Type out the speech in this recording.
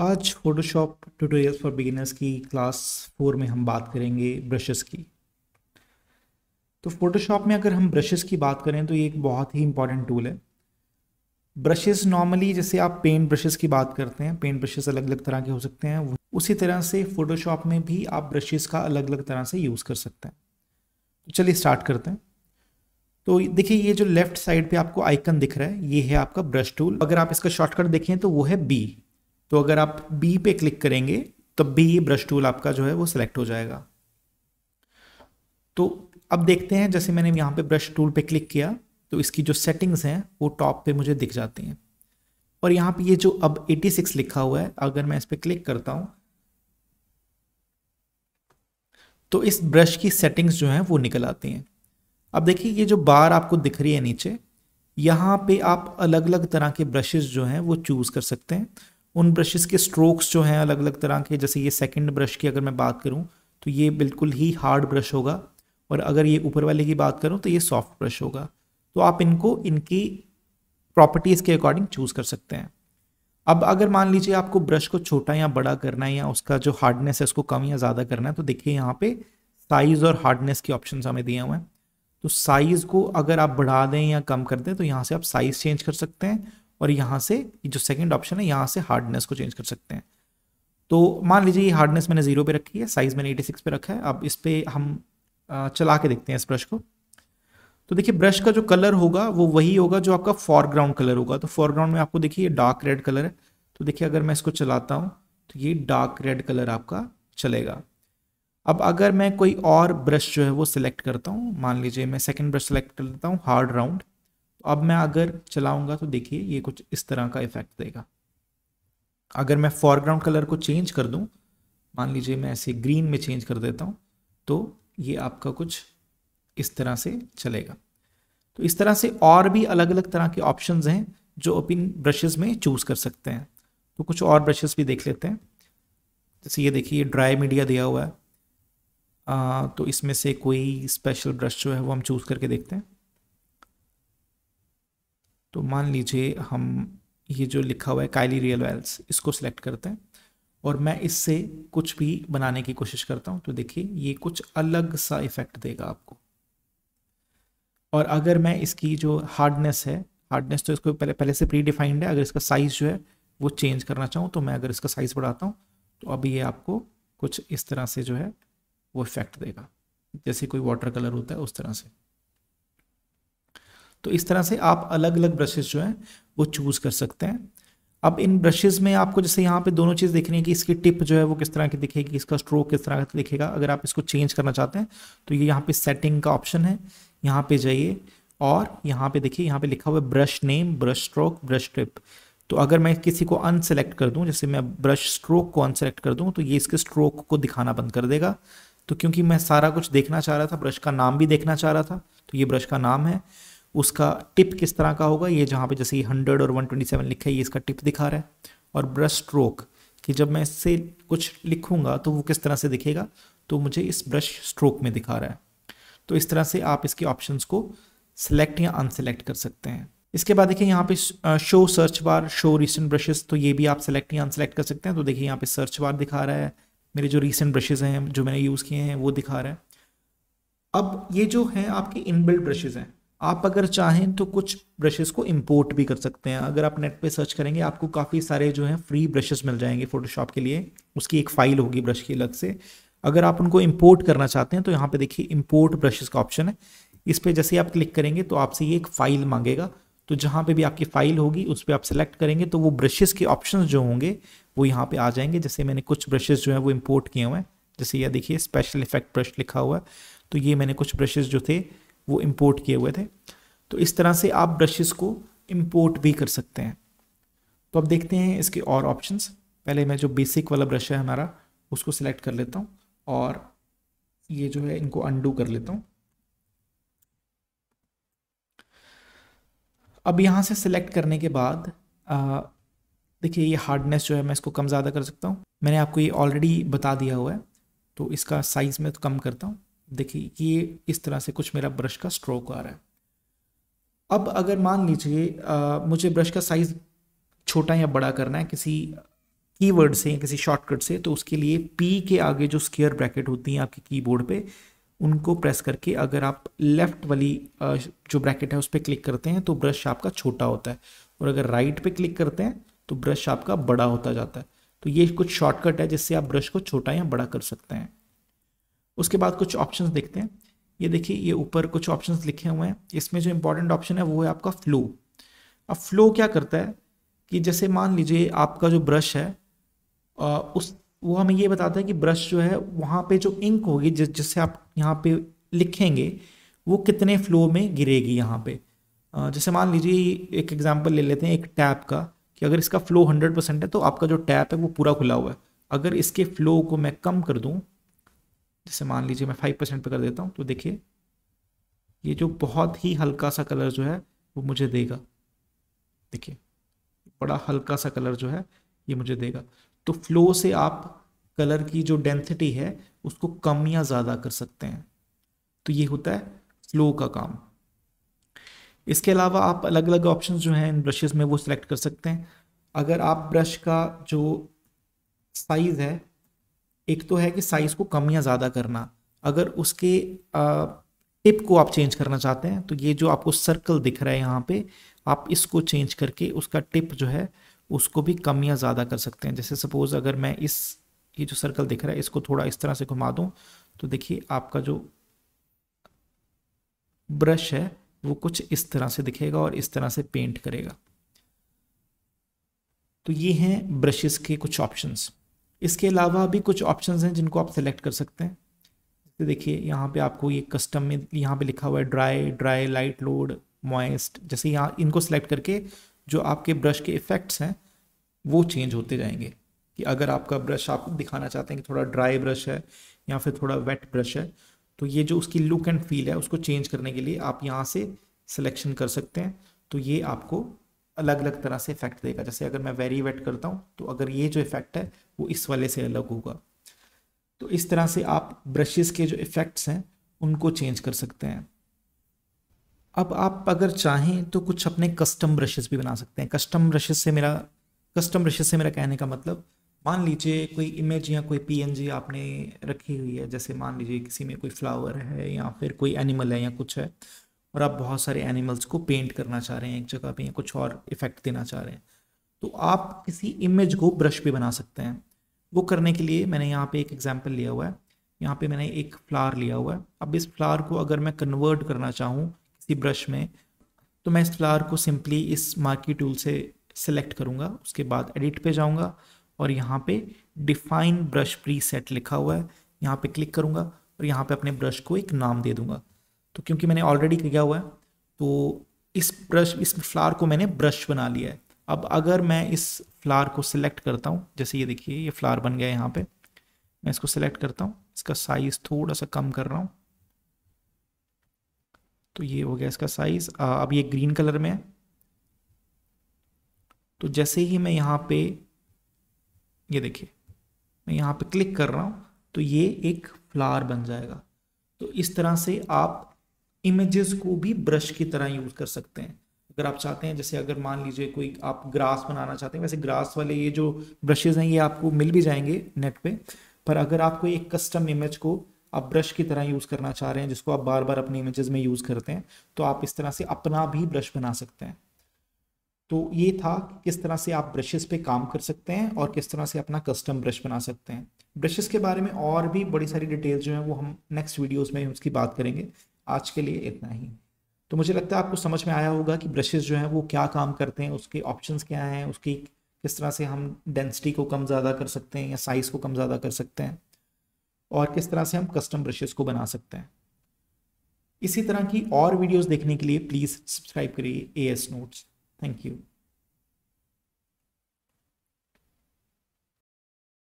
आज Photoshop tutorial for beginners की class four में हम बात करेंगे ब्रशेस की तो फोटोशॉप में अगर हम ब्रशेस की बात करें तो ये एक बहुत ही इंपॉर्टेंट टूल है ब्रशेस नॉर्मली जैसे आप पेंट ब्रशेस की बात करते हैं पेंट ब्रशेस अलग अलग तरह के हो सकते हैं उसी तरह से फोटोशॉप में भी आप ब्रशेस का अलग अलग तरह से यूज़ कर सकते हैं तो चलिए स्टार्ट करते हैं तो देखिए ये जो लेफ्ट साइड पे आपको आइकन दिख रहा है ये है आपका ब्रश टूल अगर आप इसका शॉर्टकट देखें तो वो है बी तो अगर आप बी पे क्लिक करेंगे तब भी ये ब्रश टूल आपका जो है वो सिलेक्ट हो जाएगा तो अब देखते हैं जैसे मैंने यहाँ पे ब्रश टूल पे क्लिक किया तो इसकी जो सेटिंग्स हैं वो टॉप पे मुझे दिख जाती हैं और यहाँ पे ये जो अब 86 लिखा हुआ है अगर मैं इस पर क्लिक करता हूँ तो इस ब्रश की सेटिंग्स जो हैं वो निकल आती हैं अब देखिए ये जो बार आपको दिख रही है नीचे यहाँ पे आप अलग अलग तरह के ब्रशेज़ जो हैं वो चूज़ कर सकते हैं उन ब्रशेस के स्ट्रोक्स जो हैं अलग अलग तरह के जैसे ये सेकंड ब्रश की अगर मैं बात करूँ तो ये बिल्कुल ही हार्ड ब्रश होगा और अगर ये ऊपर वाले की बात करूँ तो ये सॉफ्ट ब्रश होगा तो आप इनको इनकी प्रॉपर्टीज़ के अकॉर्डिंग चूज़ कर सकते हैं अब अगर मान लीजिए आपको ब्रश को छोटा या बड़ा करना है या उसका जो हार्डनेस है उसको कम या ज़्यादा करना है तो देखिए यहाँ पे साइज़ और हार्डनेस के ऑप्शन हमें दिए हुए हैं तो साइज़ को अगर आप बढ़ा दें या कम कर दें तो यहाँ से आप साइज़ चेंज कर सकते हैं और यहाँ से जो सेकेंड ऑप्शन है यहाँ से हार्डनेस को चेंज कर सकते हैं तो मान लीजिए ये हार्डनेस मैंने ज़ीरो पे रखी है साइज़ मैंने 86 पे रखा है अब इस पर हम चला के देखते हैं इस ब्रश को तो देखिए ब्रश का जो कलर होगा वो वही होगा जो आपका फॉरग्राउंड कलर होगा तो फॉरग्राउंड में आपको देखिए डार्क रेड कलर है तो देखिए अगर मैं इसको चलाता हूँ तो ये डार्क रेड कलर आपका चलेगा अब अगर मैं कोई और ब्रश जो है वो सिलेक्ट करता हूँ मान लीजिए मैं सेकेंड ब्रश सेलेक्ट कर लेता हूँ हार्ड राउंड अब मैं अगर चलाऊंगा तो देखिए ये कुछ इस तरह का इफेक्ट देगा अगर मैं फॉरग्राउंड कलर को चेंज कर दूं मान लीजिए मैं ऐसे ग्रीन में चेंज कर देता हूं तो ये आपका कुछ इस तरह से चलेगा तो इस तरह से और भी अलग अलग तरह के ऑप्शंस हैं जो आप इन में चूज़ कर सकते हैं तो कुछ और ब्रशेज़ भी देख लेते हैं जैसे ये देखिए ड्राई मीडिया दिया हुआ है आ, तो इसमें से कोई स्पेशल ब्रश जो है वो हम चूज़ करके देखते हैं तो मान लीजिए हम ये जो लिखा हुआ है काइली रियल वेल्स इसको सिलेक्ट करते हैं और मैं इससे कुछ भी बनाने की कोशिश करता हूँ तो देखिए ये कुछ अलग सा इफेक्ट देगा आपको और अगर मैं इसकी जो हार्डनेस है हार्डनेस तो इसको पहले पहले से प्री डिफाइंड है अगर इसका साइज़ जो है वो चेंज करना चाहूँ तो मैं अगर इसका साइज़ बढ़ाता हूँ तो अभी ये आपको कुछ इस तरह से जो है वो इफेक्ट देगा जैसे कोई वाटर कलर होता है उस तरह से तो इस तरह से आप अलग अलग ब्रशेज़ जो हैं वो चूज़ कर सकते हैं अब इन ब्रशेज़ में आपको जैसे यहाँ पे दोनों चीज़ देखनी है कि इसकी टिप जो है वो किस तरह की दिखेगी इसका स्ट्रोक किस तरह का दिखेगा अगर आप इसको चेंज करना चाहते हैं तो ये यहाँ पे सेटिंग का ऑप्शन है यहाँ पे जाइए और यहाँ पे देखिए यहाँ पे लिखा हुआ है brush name brush stroke brush tip तो अगर मैं किसी को अनसेलेक्ट कर दूँ जैसे मैं ब्रश स्ट्रोक को अनसेलेक्ट कर दूँ तो ये इसके स्ट्रोक को दिखाना बंद कर देगा तो क्योंकि मैं सारा कुछ देखना चाह रहा था ब्रश का नाम भी देखना चाह रहा था तो ये ब्रश का नाम है उसका टिप किस तरह का होगा ये जहाँ पे जैसे ये हंड्रेड और वन ट्वेंटी सेवन लिखा है ये इसका टिप दिखा रहा है और ब्रश स्ट्रोक कि जब मैं इससे कुछ लिखूँगा तो वो किस तरह से दिखेगा तो मुझे इस ब्रश स्ट्रोक में दिखा रहा है तो इस तरह से आप इसके ऑप्शंस को सिलेक्ट या अनसेलेक्ट कर सकते हैं इसके बाद देखिए यहाँ पे show search bar show recent brushes तो ये भी आप सेलेक्ट या अनसेलेक्ट कर सकते हैं तो देखिए यहाँ पे सर्च बार दिखा रहा है मेरे जो रिसेंट ब्रशेज़ हैं जो मैंने यूज़ किए हैं वो दिखा रहा है अब ये जो हैं आपके इनबिल्ट ब्रशेज़ हैं आप अगर चाहें तो कुछ ब्रशेस को इंपोर्ट भी कर सकते हैं अगर आप नेट पे सर्च करेंगे आपको काफ़ी सारे जो हैं फ्री ब्रशेस मिल जाएंगे फ़ोटोशॉप के लिए उसकी एक फ़ाइल होगी ब्रश की अलग से अगर आप उनको इम्पोर्ट करना चाहते हैं तो यहाँ पे देखिए इम्पोर्ट ब्रशेस का ऑप्शन है इस पर जैसे आप क्लिक करेंगे तो आपसे ये एक फ़ाइल मांगेगा तो जहाँ पर भी आपकी फ़ाइल होगी उस पर आप सेलेक्ट करेंगे तो वो ब्रशेज़ के ऑप्शन जो होंगे वो यहाँ पर आ जाएंगे जैसे मैंने कुछ ब्रशेज़ जो हैं वो इम्पोर्ट किए हुए हैं जैसे यह देखिए स्पेशल इफेक्ट ब्रश लिखा हुआ है तो ये मैंने कुछ ब्रशेज़ जो थे वो इम्पोर्ट किए हुए थे तो इस तरह से आप ब्रशेस को इम्पोर्ट भी कर सकते हैं तो अब देखते हैं इसके और ऑप्शंस पहले मैं जो बेसिक वाला ब्रश है हमारा उसको सिलेक्ट कर लेता हूँ और ये जो है इनको अंडू कर लेता हूँ अब यहाँ से सिलेक्ट करने के बाद देखिए ये हार्डनेस जो है मैं इसको कम ज़्यादा कर सकता हूँ मैंने आपको ये ऑलरेडी बता दिया हुआ है तो इसका साइज़ मैं तो कम करता हूँ देखिए ये इस तरह से कुछ मेरा ब्रश का स्ट्रोक आ रहा है अब अगर मान लीजिए मुझे ब्रश का साइज़ छोटा या बड़ा करना है किसी कीवर्ड से या किसी शॉर्टकट से तो उसके लिए पी के आगे जो स्केयर ब्रैकेट होती हैं आपके कीबोर्ड पे उनको प्रेस करके अगर आप लेफ़्ट वाली जो ब्रैकेट है उस पर क्लिक करते हैं तो ब्रश आपका छोटा होता है और अगर राइट पे क्लिक करते हैं तो ब्रश आपका बड़ा होता जाता है तो ये कुछ शॉर्टकट है जिससे आप ब्रश को छोटा या बड़ा कर सकते हैं उसके बाद कुछ ऑप्शन देखते हैं ये देखिए ये ऊपर कुछ ऑप्शन लिखे हुए हैं इसमें जो इंपॉर्टेंट ऑप्शन है वो है आपका फ्लो अब फ्लो क्या करता है कि जैसे मान लीजिए आपका जो ब्रश है उस वो हमें ये बताता है कि ब्रश जो है वहाँ पे जो इंक होगी जिस जिससे आप यहाँ पे लिखेंगे वो कितने फ्लो में गिरेगी यहाँ पे जैसे मान लीजिए एक एग्जांपल ले लेते हैं एक टैप का कि अगर इसका फ्लो हंड्रेड परसेंट है तो आपका जो टैप है वो पूरा खुला हुआ है अगर इसके फ्लो को मैं कम कर दूँ जैसे मान लीजिए मैं फाइव परसेंट पर कर देता हूँ तो देखिए ये जो बहुत ही हल्का सा कलर जो है वो मुझे देगा देखिए बड़ा हल्का सा कलर जो है ये मुझे देगा तो फ्लो से आप कलर की जो डेंसिटी है उसको कम या ज़्यादा कर सकते हैं तो ये होता है फ्लो का काम इसके अलावा आप अलग अलग ऑप्शन जो हैं इन ब्रशेज़ में वो सिलेक्ट कर सकते हैं अगर आप ब्रश का जो साइज़ है एक तो है कि साइज़ को कम या ज़्यादा करना अगर उसके टिप को आप चेंज करना चाहते हैं तो ये जो आपको सर्कल दिख रहा है यहाँ पे आप इसको चेंज करके उसका टिप जो है उसको भी कम या ज़्यादा कर सकते हैं जैसे सपोज़ अगर मैं इस ये जो सर्कल दिख रहा है इसको थोड़ा इस तरह से घुमा दूं तो देखिए आपका जो ब्रश है वो कुछ इस तरह से दिखेगा और इस तरह से पेंट करेगा तो ये हैं ब्रशेस के कुछ ऑप्शंस इसके अलावा भी कुछ ऑप्शंस हैं जिनको आप सेलेक्ट कर सकते हैं जैसे देखिए यहाँ पे आपको ये कस्टम में यहाँ पे लिखा हुआ है dry dry light load moist जैसे यहाँ इनको सेलेक्ट करके जो आपके ब्रश के इफ़ेक्ट्स हैं वो चेंज होते जाएंगे कि अगर आपका ब्रश आप दिखाना चाहते हैं कि थोड़ा ड्राई ब्रश है या फिर थोड़ा वेट ब्रश है तो ये जो उसकी लुक एंड फील है उसको चेंज करने के लिए आप यहाँ से सिलेक्शन कर सकते हैं तो ये आपको अलग अलग तरह से इफेक्ट देगा जैसे अगर मैं वेरी वेट करता हूँ तो अगर ये जो इफेक्ट है वो इस वाले से अलग होगा तो इस तरह से आप ब्रशेस के जो इफेक्ट्स हैं उनको चेंज कर सकते हैं अब आप अगर चाहें तो कुछ अपने कस्टम ब्रशेस भी बना सकते हैं कस्टम ब्रशेस से मेरा कस्टम ब्रशेस से मेरा कहने का मतलब मान लीजिए कोई इमेज या कोई पीएनजी आपने रखी हुई है जैसे मान लीजिए किसी में कोई फ्लावर है या फिर कोई एनिमल है या कुछ है और आप बहुत सारे एनिमल्स को पेंट करना चाह रहे हैं एक जगह पे या कुछ और इफेक्ट देना चाह रहे हैं तो आप किसी इमेज को ब्रश पे बना सकते हैं वो करने के लिए मैंने यहाँ पे एक एग्जाम्पल लिया हुआ है यहाँ पे मैंने एक फ्लावर लिया हुआ है अब इस फ्लावर को अगर मैं कन्वर्ट करना चाहूँ किसी ब्रश में तो मैं इस फ्लावर को सिंपली इस मार्की टूल से सिलेक्ट करूँगा उसके बाद एडिट पे जाऊँगा और यहाँ पे डिफाइन ब्रश प्री सेट लिखा हुआ है यहाँ पे क्लिक करूँगा और यहाँ पे अपने ब्रश को एक नाम दे दूँगा तो क्योंकि मैंने ऑलरेडी किया हुआ है तो इस ब्रश इस फ्लावर को मैंने ब्रश बना लिया है अब अगर मैं इस फ्लावर को सिलेक्ट करता हूँ जैसे ये देखिए ये फ्लावर बन गया यहाँ पे मैं इसको सिलेक्ट करता हूँ इसका साइज़ थोड़ा सा कम कर रहा हूँ तो ये हो गया इसका साइज़ अब ये ग्रीन कलर में है तो जैसे ही मैं यहाँ पे ये देखिए मैं यहाँ पे क्लिक कर रहा हूँ तो ये एक फ्लावर बन जाएगा तो इस तरह से आप इमेजेस को भी ब्रश की तरह यूज़ कर सकते हैं अगर आप चाहते हैं जैसे अगर मान लीजिए कोई आप ग्रास बनाना चाहते हैं वैसे ग्रास वाले ये जो ब्रशेज़ हैं ये आपको मिल भी जाएंगे नेट पे पर अगर आप कोई एक कस्टम इमेज को आप ब्रश की तरह यूज़ करना चाह रहे हैं जिसको आप बार बार अपनी इमेजेस में यूज़ करते हैं तो आप इस तरह से अपना भी ब्रश बना सकते हैं तो ये था किस तरह से आप ब्रशेस पे काम कर सकते हैं और किस तरह से अपना कस्टम ब्रश बना सकते हैं ब्रशेस के बारे में और भी बड़ी सारी डिटेल्स जो हैं वो हम नेक्स्ट वीडियोस में उसकी बात करेंगे आज के लिए इतना ही तो मुझे लगता है आपको समझ में आया होगा कि ब्रशेज़ जो हैं वो क्या काम करते हैं उसके ऑप्शंस क्या हैं उसकी किस तरह से हम डेंसिटी को कम ज़्यादा कर सकते हैं या साइज़ को कम ज़्यादा कर सकते हैं और किस तरह से हम कस्टम ब्रशेज़ को बना सकते हैं इसी तरह की और वीडियोस देखने के लिए प्लीज़ सब्सक्राइब करिए A S notes thank you